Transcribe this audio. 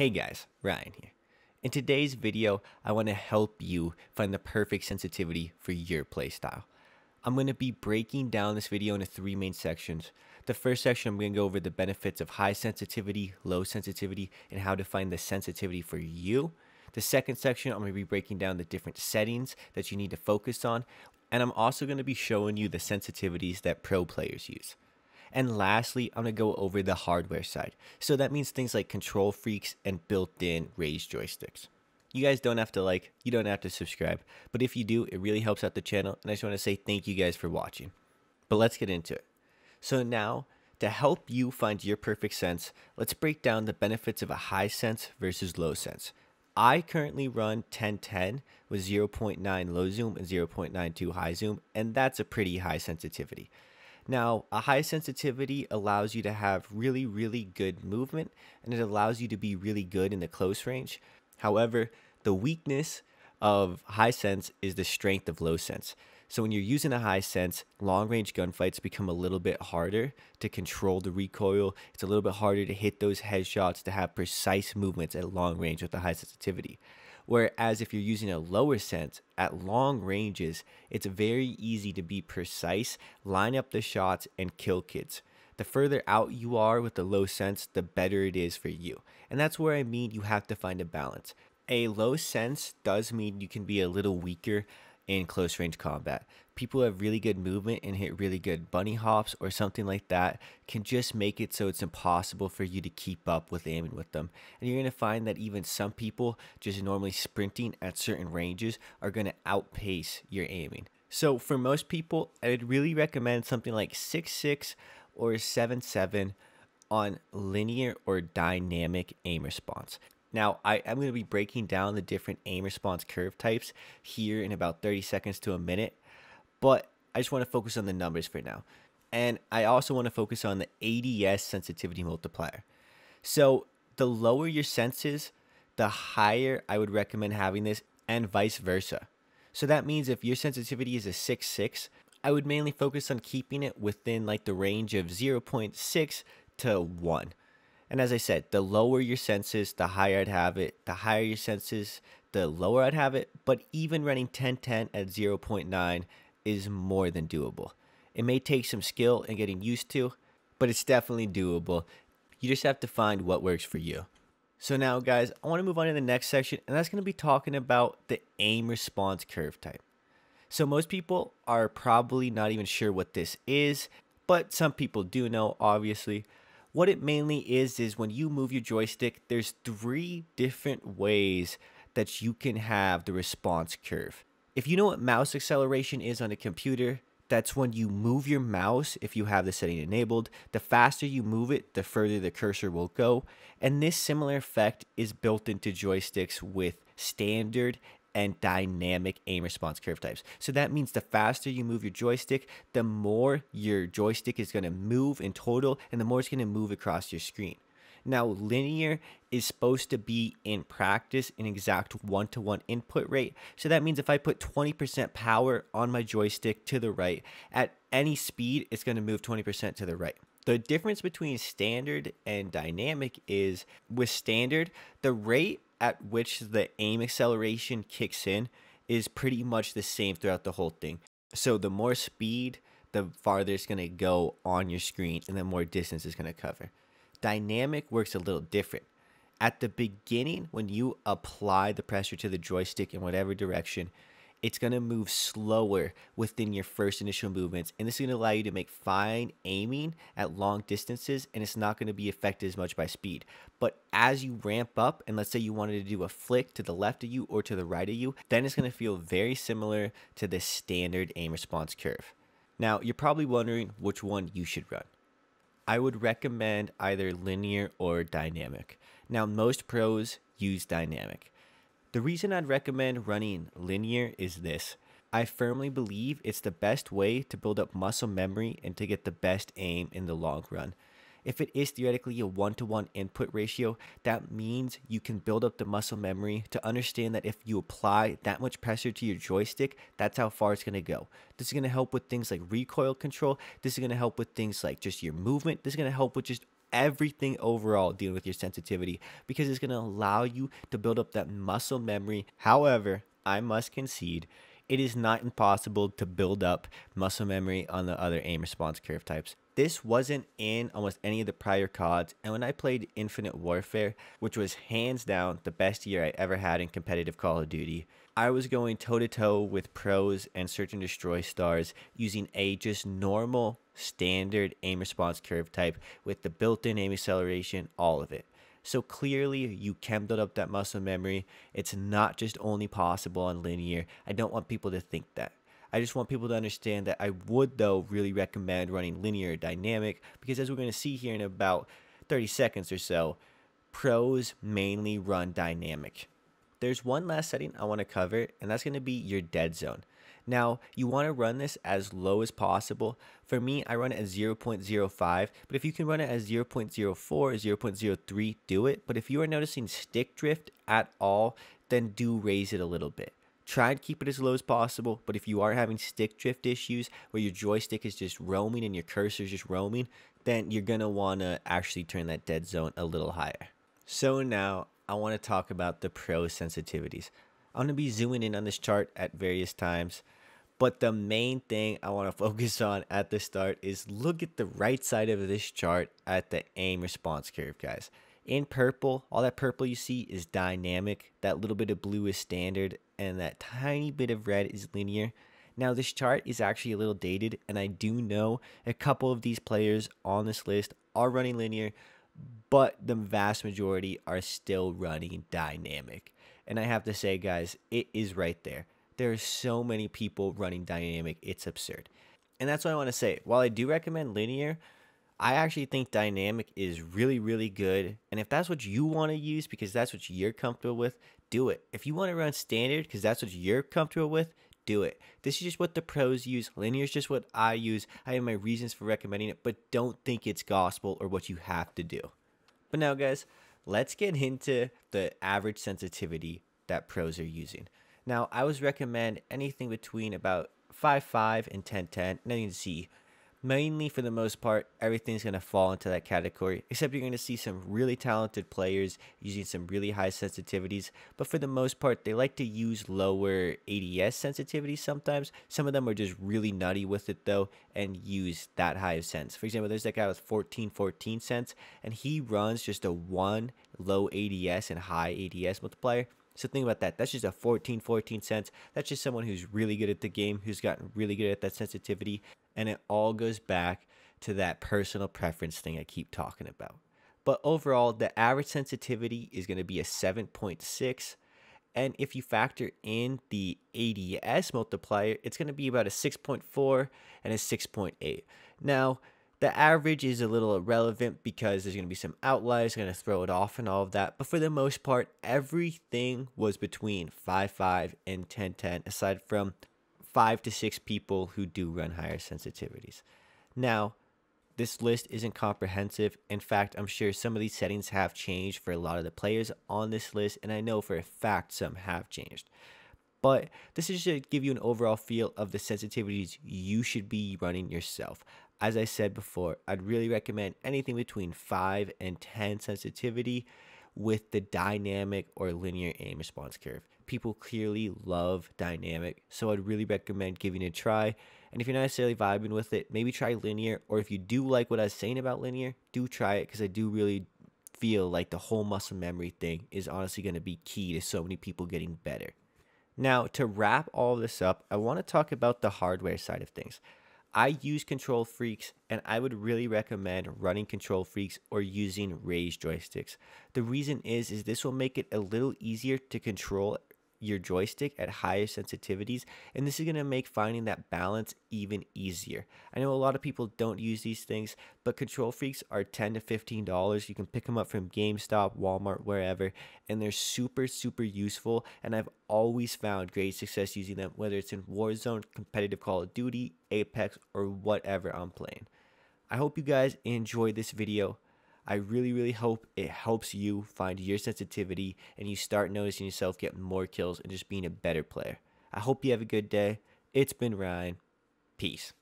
Hey guys, Ryan here. In today's video, I want to help you find the perfect sensitivity for your playstyle. I'm going to be breaking down this video into three main sections. The first section, I'm going to go over the benefits of high sensitivity, low sensitivity, and how to find the sensitivity for you. The second section, I'm going to be breaking down the different settings that you need to focus on. And I'm also going to be showing you the sensitivities that pro players use. And lastly, I'm gonna go over the hardware side. So that means things like control freaks and built-in raised joysticks. You guys don't have to like, you don't have to subscribe, but if you do, it really helps out the channel. And I just wanna say thank you guys for watching. But let's get into it. So now, to help you find your perfect sense, let's break down the benefits of a high sense versus low sense. I currently run 1010 with 0.9 low zoom and 0.92 high zoom, and that's a pretty high sensitivity. Now, a high sensitivity allows you to have really, really good movement and it allows you to be really good in the close range. However, the weakness of high sense is the strength of low sense. So when you're using a high sense, long range gunfights become a little bit harder to control the recoil. It's a little bit harder to hit those headshots to have precise movements at long range with the high sensitivity. Whereas if you're using a lower sense at long ranges, it's very easy to be precise, line up the shots, and kill kids. The further out you are with the low sense, the better it is for you. And that's where I mean you have to find a balance. A low sense does mean you can be a little weaker, in close range combat. People who have really good movement and hit really good bunny hops or something like that can just make it so it's impossible for you to keep up with aiming with them. And you're going to find that even some people just normally sprinting at certain ranges are going to outpace your aiming. So for most people, I would really recommend something like six six or seven seven on linear or dynamic aim response. Now, I am going to be breaking down the different aim response curve types here in about 30 seconds to a minute, but I just want to focus on the numbers for now. And I also want to focus on the ADS sensitivity multiplier. So, the lower your senses, the higher I would recommend having this, and vice versa. So, that means if your sensitivity is a 6 6, I would mainly focus on keeping it within like the range of 0.6 to 1. And as I said, the lower your senses, the higher I'd have it. The higher your senses, the lower I'd have it. But even running 10-10 at 0.9 is more than doable. It may take some skill and getting used to, but it's definitely doable. You just have to find what works for you. So now guys, I wanna move on to the next section and that's gonna be talking about the aim response curve type. So most people are probably not even sure what this is, but some people do know obviously. What it mainly is is when you move your joystick, there's three different ways that you can have the response curve. If you know what mouse acceleration is on a computer, that's when you move your mouse if you have the setting enabled the faster you move it the further the cursor will go and this similar effect is built into joysticks with standard and dynamic aim response curve types. So that means the faster you move your joystick, the more your joystick is going to move in total and the more it's going to move across your screen. Now, linear is supposed to be in practice an exact one to one input rate. So that means if I put 20% power on my joystick to the right, at any speed, it's going to move 20% to the right. The difference between standard and dynamic is with standard, the rate at which the aim acceleration kicks in is pretty much the same throughout the whole thing. So the more speed, the farther it's going to go on your screen and the more distance it's going to cover. Dynamic works a little different. At the beginning, when you apply the pressure to the joystick in whatever direction, it's going to move slower within your first initial movements. And this is going to allow you to make fine aiming at long distances, and it's not going to be affected as much by speed. But as you ramp up, and let's say you wanted to do a flick to the left of you or to the right of you, then it's going to feel very similar to the standard aim response curve. Now, you're probably wondering which one you should run. I would recommend either linear or dynamic. Now, most pros use dynamic. The reason I'd recommend running linear is this. I firmly believe it's the best way to build up muscle memory and to get the best aim in the long run. If it is theoretically a one to one input ratio, that means you can build up the muscle memory to understand that if you apply that much pressure to your joystick, that's how far it's gonna go. This is gonna help with things like recoil control. This is gonna help with things like just your movement. This is gonna help with just everything overall dealing with your sensitivity because it's going to allow you to build up that muscle memory. However, I must concede it is not impossible to build up muscle memory on the other aim response curve types. This wasn't in almost any of the prior CODs, and when I played Infinite Warfare, which was hands down the best year I ever had in competitive Call of Duty, I was going toe to toe with pros and search and destroy stars using a just normal standard aim response curve type with the built-in aim acceleration, all of it. So clearly, you can build up that muscle memory. It's not just only possible on linear. I don't want people to think that. I just want people to understand that I would, though, really recommend running linear dynamic because, as we're going to see here in about 30 seconds or so, pros mainly run dynamic. There's one last setting I want to cover, and that's going to be your dead zone. Now, you want to run this as low as possible. For me, I run it at 0.05, but if you can run it at 0.04, 0.03, do it. But if you are noticing stick drift at all, then do raise it a little bit. Try and keep it as low as possible, but if you are having stick drift issues where your joystick is just roaming and your cursor is just roaming, then you're going to want to actually turn that dead zone a little higher. So now I want to talk about the pro sensitivities. I'm going to be zooming in on this chart at various times. But the main thing I want to focus on at the start is look at the right side of this chart at the aim response curve, guys. In purple, all that purple you see is dynamic. That little bit of blue is standard, and that tiny bit of red is linear. Now, this chart is actually a little dated, and I do know a couple of these players on this list are running linear, but the vast majority are still running dynamic. And I have to say, guys, it is right there. There are so many people running dynamic, it's absurd. And that's what I want to say. While I do recommend linear, I actually think dynamic is really, really good. And if that's what you want to use because that's what you're comfortable with, do it. If you want to run standard because that's what you're comfortable with, do it. This is just what the pros use. Linear is just what I use. I have my reasons for recommending it, but don't think it's gospel or what you have to do. But now, guys, let's get into the average sensitivity that pros are using. Now, I always recommend anything between about 5.5 and 10.10, nothing to see. Mainly, for the most part, everything's going to fall into that category, except you're going to see some really talented players using some really high sensitivities. But for the most part, they like to use lower ADS sensitivity sometimes. Some of them are just really nutty with it, though, and use that high of sense. For example, there's that guy with 14, 14 cents, and he runs just a one low ADS and high ADS multiplier so think about that. That's just a 14, 14 cents. That's just someone who's really good at the game, who's gotten really good at that sensitivity. And it all goes back to that personal preference thing I keep talking about. But overall, the average sensitivity is going to be a 7.6. And if you factor in the ADS multiplier, it's going to be about a 6.4 and a 6.8. Now, the average is a little irrelevant because there's going to be some outliers going to throw it off and all of that. But for the most part, everything was between five five and 10.10, aside from 5 to 6 people who do run higher sensitivities. Now, this list isn't comprehensive. In fact, I'm sure some of these settings have changed for a lot of the players on this list, and I know for a fact some have changed but this is to give you an overall feel of the sensitivities you should be running yourself. As I said before, I'd really recommend anything between 5 and 10 sensitivity with the dynamic or linear aim response curve. People clearly love dynamic, so I'd really recommend giving it a try. And if you're not necessarily vibing with it, maybe try linear, or if you do like what I was saying about linear, do try it because I do really feel like the whole muscle memory thing is honestly going to be key to so many people getting better. Now, to wrap all this up, I want to talk about the hardware side of things. I use control freaks and I would really recommend running control freaks or using raised joysticks. The reason is is this will make it a little easier to control your joystick at higher sensitivities, and this is going to make finding that balance even easier. I know a lot of people don't use these things, but control freaks are 10 to $15. You can pick them up from GameStop, Walmart, wherever, and they're super, super useful. And I've always found great success using them, whether it's in Warzone, competitive Call of Duty, Apex, or whatever I'm playing. I hope you guys enjoyed this video. I really, really hope it helps you find your sensitivity and you start noticing yourself getting more kills and just being a better player. I hope you have a good day. It's been Ryan. Peace.